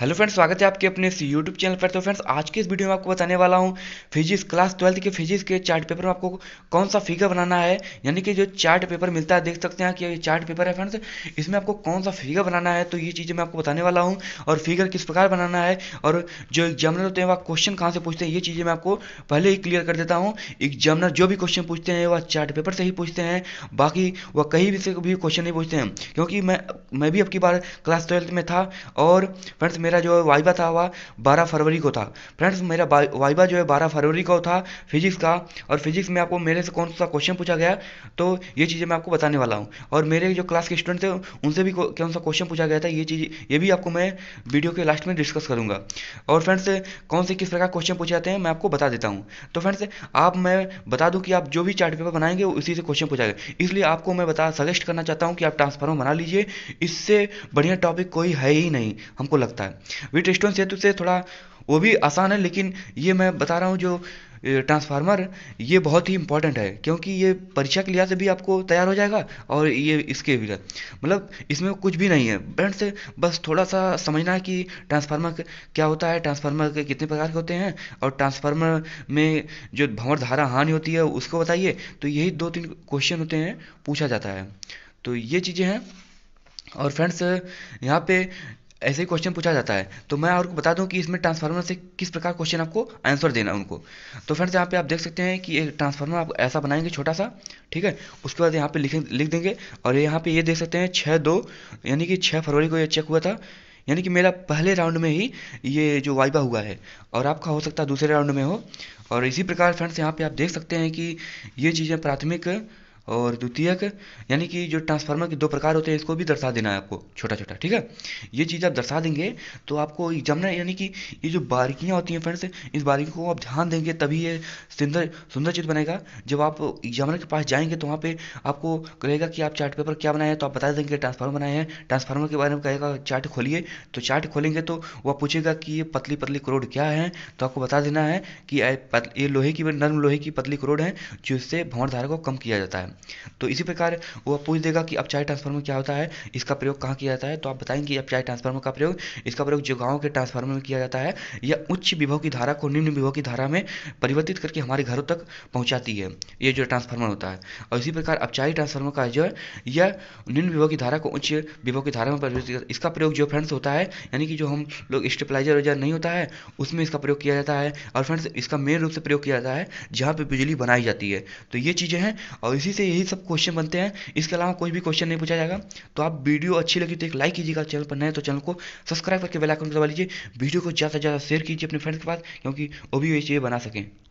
hello friends स्वागत है आपके अपने इस यूट्यूब चैनल पर तो फ्रेंड्स आज के इस वीडियो में आपको बताने वाला हूँ फिजिक्स क्लास ट्वेल्थ के फिजिक्स के चार्ट पेपर में आपको कौन सा फिगर बनाना है यानी कि जो चार्ट पेपर मिलता है देख सकते हैं कि ये चार्ट पेपर है फ्रेंड्स इसमें आपको कौन सा फिगर बनाना है तो ये चीज़ें मैं आपको बताने वाला हूँ और फिगर किस प्रकार बनाना है और जो एग्जामिनर होते हैं वह क्वेश्चन कहाँ से पूछते हैं ये चीज़ें मैं आपको पहले ही क्लियर कर देता हूँ एग्जामिनर जो भी क्वेश्चन पूछते हैं वह चार्ट पेपर से ही पूछते हैं बाकी वह कहीं भी से भी क्वेश्चन नहीं पूछते हैं क्योंकि मैं मैं भी आपकी बार क्लास ट्वेल्थ में था और फ्रेंड्स मेरा जो वाइबा था वह बारह फरवरी को था फ्रेंड्स मेरा वाइबा जो है बारह फरवरी को था फिजिक्स का और फिजिक्स में आपको मेरे से कौन सा क्वेश्चन पूछा गया तो ये चीज़ें मैं आपको बताने वाला हूँ और मेरे जो क्लास के स्टूडेंट थे उनसे भी कौन सा क्वेश्चन पूछा गया था ये चीज़ ये भी आपको मैं वीडियो के लास्ट में डिस्कस करूँगा और फ्रेंड्स कौन से किस प्रकार क्वेश्चन पूछे जाते हैं मैं आपको बता देता हूँ तो फ्रेंड्स आप मैं बता दूँ कि आप जो भी चार्ट पेपर बनाएंगे उसी से क्वेश्चन पूछा गया इसलिए आपको मैं बता सजेस्ट करना चाहता हूँ कि आप ट्रांसफार्मर बना लीजिए इससे बढ़िया टॉपिक कोई है ही नहीं हमको लगता है वीटस्टोन सेतु से थोड़ा वो भी आसान है लेकिन ये मैं बता रहा हूँ जो ट्रांसफार्मर ये बहुत ही इंपॉर्टेंट है क्योंकि ये परीक्षा के लिहाज से भी आपको तैयार हो जाएगा और ये इसके भी मतलब इसमें कुछ भी नहीं है ब्रेंड से बस थोड़ा सा समझना है कि ट्रांसफार्मर क्या होता है ट्रांसफार्मर के कितने प्रकार के होते हैं और ट्रांसफार्मर में जो भंवर धारा हानि होती है उसको बताइए तो यही दो तीन क्वेश्चन होते हैं पूछा जाता है तो ये चीज़ें हैं और फ्रेंड्स यहाँ पे ऐसे ही क्वेश्चन पूछा जाता है तो मैं आपको बता दूं कि इसमें ट्रांसफार्मर से किस प्रकार क्वेश्चन आपको आंसर देना है उनको तो फ्रेंड्स यहाँ पे आप देख सकते हैं कि एक ट्रांसफार्मर आप ऐसा बनाएंगे छोटा सा ठीक है उसके बाद यहाँ पे लिख लिख देंगे और यहाँ पे ये देख सकते हैं छः दो यानी कि छः फरवरी को ये चेक हुआ था यानी कि मेरा पहले राउंड में ही ये जो वाइबा हुआ है और आपका हो सकता है दूसरे राउंड में हो और इसी प्रकार फ्रेंड्स यहाँ पर आप देख सकते हैं कि ये चीज़ें प्राथमिक और द्वितीयक यानी कि जो ट्रांसफार्मर के दो प्रकार होते हैं इसको भी दर्शा देना है आपको छोटा छोटा ठीक है ये चीज़ आप दर्शा देंगे तो आपको एग्जामिनर यानी कि ये जो बारीकियाँ होती हैं फ्रेंड्स इस बारीकी को आप ध्यान देंगे तभी ये सुंदर सुंदर चित्र बनेगा जब आप एग्जामिनर के पास जाएंगे तो वहाँ पर आपको कहेगा कि आप चार्ट पेपर क्या बनाए हैं तो आप बता देंगे ट्रांसफार्मर बनाए हैं ट्रांसफार्मर के बारे में कहेगा चार्ट खोलिए तो चार्ट खोलेंगे तो वह पूछेगा कि ये पतली पतली करोड़ क्या है तो आपको बता देना है कि ये लोहे की नर्म लोहे की पतली करोड़ है जिससे भवन धारा को कम किया जाता है तो इसी प्रकार वह पूछ देगा कि अपचाई ट्रांसफार्मर क्या होता है इसका प्रयोग कहाँ किया जाता है तो आप बताएंगे कि अपचाई ट्रांसफार्मर का प्रयोग इसका प्रयोग जगाओं के ट्रांसफार्मर में किया जाता है या उच्च विभव की धारा को निम्न विभव की धारा में परिवर्तित करके हमारे घरों तक पहुँचाती है ये जो ट्रांसफार्मर होता है और इसी प्रकार अपचाई ट्रांसफार्मर का जो है यह निम्न विभव की धारा को उच्च विभव की धारा में परिवर्तित इसका प्रयोग जो फ्रेंड्स होता है यानी कि जो हम लोग स्टेपलाइजर वजह नहीं होता है उसमें इसका प्रयोग किया जाता है और फ्रेंड्स इसका मेन रूप से प्रयोग किया जाता है जहाँ पर बिजली बनाई जाती है तो ये चीज़ें हैं और इसी से यही सब क्वेश्चन बनते हैं इसके अलावा कोई भी क्वेश्चन नहीं पूछा जाएगा तो आप वीडियो अच्छी लगी तो एक लाइक कीजिएगा चैनल पर नए तो चैनल को सब्सक्राइब करके बेलाइकन दबा लीजिए वीडियो को ज़्यादा से ज़्यादा शेयर कीजिए अपने फ्रेंड्स के पास क्योंकि वो भी ये बना सकें